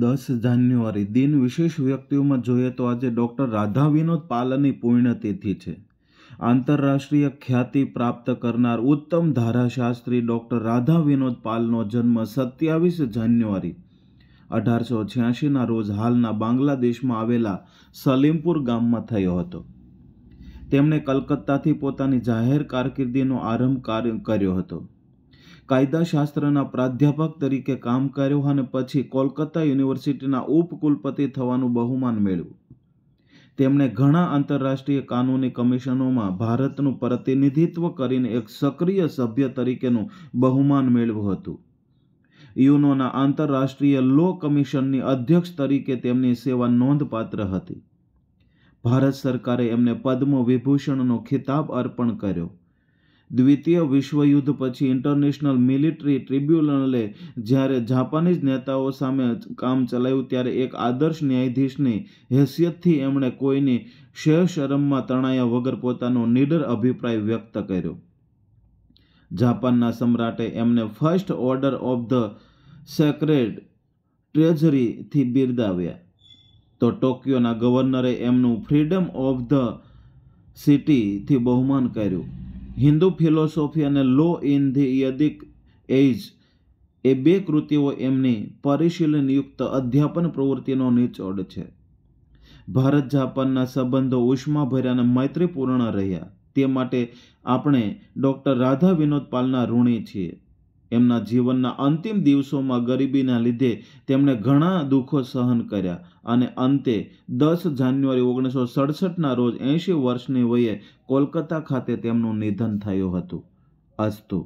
દસ જાન્યુઆરી દિન વિશેષ વ્યક્તિઓમાં જોઈએ તો આજે ડૉક્ટર રાધા વિનોદ પાલની પુણ્યતિથિ છે આંતરરાષ્ટ્રીય ખ્યાતિ પ્રાપ્ત કરનાર ઉત્તમ ધારાશાસ્ત્રી ડૉક્ટર રાધા વિનોદ પાલનો જન્મ સત્યાવીસ જાન્યુઆરી અઢારસો છ્યાસીના રોજ હાલના બાંગ્લાદેશમાં આવેલા સલીમપુર ગામમાં થયો હતો તેમણે કલકત્તાથી પોતાની જાહેર કારકિર્દીનો આરંભ કર્યો હતો કાયદાશાસ્ત્રના પ્રાધ્યાપક તરીકે કામ કર્યું અને પછી કોલકાતા યુનિવર્સિટીના ઉપકુલપતિ થવાનું બહુમાન મેળવ્યું તેમણે ઘણા આંતરરાષ્ટ્રીય કાનૂની કમિશનોમાં ભારતનું પ્રતિનિધિત્વ કરીને એક સક્રિય સભ્ય તરીકેનું બહુમાન મેળવ્યું હતું યુનોના આંતરરાષ્ટ્રીય લો કમિશનની અધ્યક્ષ તરીકે તેમની સેવા નોંધપાત્ર હતી ભારત સરકારે એમને પદ્મ વિભૂષણનો ખિતાબ અર્પણ કર્યો દ્વિતીય વિશ્વયુદ્ધ પછી ઇન્ટરનેશનલ મિલિટરી ટ્રિબ્યુનલે જ્યારે જાપાનીઝ નેતાઓ સામે કામ ચલાવ્યું ત્યારે એક આદર્શ ન્યાયાધીશની હેસિયતથી એમણે કોઈની શરમમાં તણાયા વગર પોતાનો નિડર અભિપ્રાય વ્યક્ત કર્યો જાપાનના સમ્રાટે એમને first order of the sacred ટ્રેઝરીથી બિરદાવ્યા તો ટોક્યોના ગવર્નરે એમનું ફ્રીડમ ઓફ ધ સિટીથી બહુમાન કર્યું હિન્દુ ફિલોસોફી અને લો ઇન ધી યદિક એજ એ બે કૃતિઓ એમની પરિશીલનયુક્ત અધ્યાપન પ્રવૃત્તિનો નિચોડ છે ભારત જાપાનના સંબંધો ઉષ્માભર્યા અને મૈત્રીપૂર્ણ રહ્યા તે માટે આપણે ડૉક્ટર રાધા વિનોદપાલના પાલના ઋણી છીએ એમના જીવનના અંતિમ દિવસોમાં ગરીબીના લીધે તેમણે ઘણા દુઃખો સહન કર્યા અને અંતે દસ જાન્યુઆરી ઓગણીસો સડસઠના રોજ એંશી વર્ષની વયે કોલકાતા ખાતે તેમનું નિધન થયું હતું અસ્તુ